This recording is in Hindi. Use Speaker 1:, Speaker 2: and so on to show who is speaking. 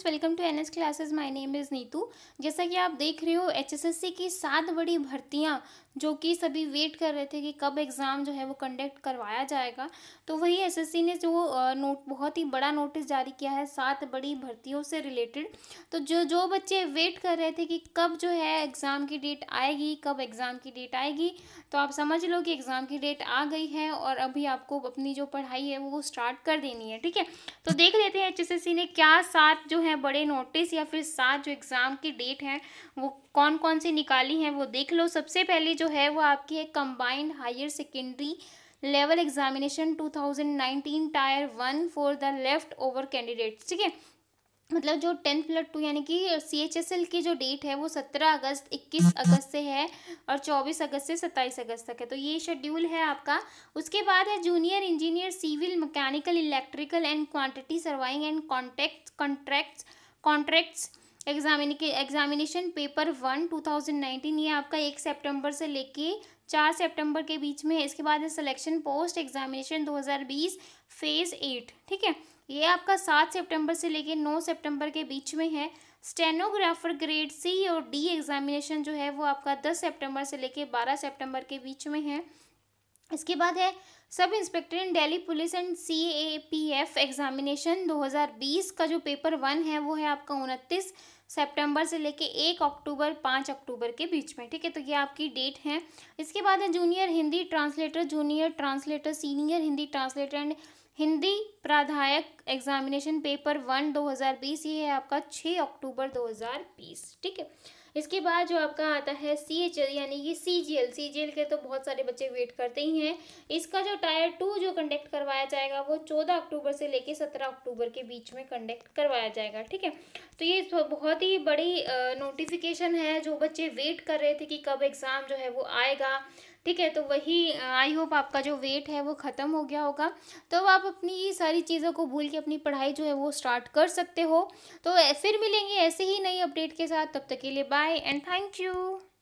Speaker 1: students welcome to NS classes my name is Neetu जैसा कि आप देख रहे हो एचएसएससी की सात बड़ी भर्तियां जो कि सभी वेट कर रहे थे कि कब एग्ज़ाम जो है वो कंडक्ट करवाया जाएगा तो वही एसएससी ने जो नोट बहुत ही बड़ा नोटिस जारी किया है सात बड़ी भर्तियों से रिलेटेड तो जो जो बच्चे वेट कर रहे थे कि कब जो है एग्ज़ाम की डेट आएगी कब एग्ज़ाम की डेट आएगी तो आप समझ लो कि एग्ज़ाम की डेट आ गई है और अभी आपको अपनी जो पढ़ाई है वो स्टार्ट कर देनी है ठीक है तो देख लेते हैं एच ने क्या सात जो है है बड़े नोटिस या फिर सात जो एग्ज़ाम की डेट है वो कौन कौन सी निकाली हैं वो देख लो सबसे पहले जो है वो आपकी है combined higher secondary level examination 2019 tier one for the left over candidates ठीक है मतलब जो टेंथ प्लस टू यानी कि सी एच एस एल की जो डेट है वो सत्रह अगस्त इक्कीस अगस्त से है और चौबीस अगस्त से सत्ताईस अगस्त तक है तो ये शेड्यूल है आपका उसके बाद है junior engineer civil mechanical electrical and quantity surveying and contact contracts contracts examination paper one nineteen ये आपका एक सेप्टेम्बर से लेके चार सेप्टेम्बर के बीच में है इसके बाद है सिलेक्शन पोस्ट एग्जामिनेशन बीस फेज़ एट ठीक है ये आपका सात सितंबर से लेकर नौ सितंबर के बीच में है स्टेनोग्राफर ग्रेड सी और डी एग्जामिनेशन जो है वो आपका दस सितंबर से लेकर बारह सितंबर के बीच में है इसके बाद है sub inspector in Delhi police and C A P F examination दो हजार बीस का जो पेपर वन है वो है आपका उनतीस सितंबर से लेके एक अक्टूबर पाँच अक्टूबर के बीच में ठीक है तो ये आपकी डेट है इसके बाद है junior Hindi translator junior translator senior Hindi translator and Hindi प्राधायक एग्जामिनेशन पेपर वन 2020 ये है आपका 6 अक्टूबर 2020 ठीक है इसके बाद जो आपका आता है सी एच एल यानी कि सी G L C G L के तो बहुत सारे बच्चे वेट करते ही हैं इसका जो टायर टू जो कंडक्ट करवाया जाएगा वो चौदह अक्टूबर से लेके सत्रह अक्टूबर के बीच में कंडक्ट करवाया जाएगा ठीक है तो ये बहुत ही बड़ी नोटिफिकेशन है जो बच्चे वेट कर रहे थे कि कब एग्ज़ाम जो है वो आएगा ठीक है तो वही आई होप आपका जो वेट है वो ख़त्म हो गया होगा तो आप अपनी ये सारी सारी चीज़ों को भूल के अपनी पढ़ाई जो है वो स्टार्ट कर सकते हो तो फिर मिलेंगे ऐसे ही नई अपडेट के साथ तब तक के लिए बाय एंड थैंक यू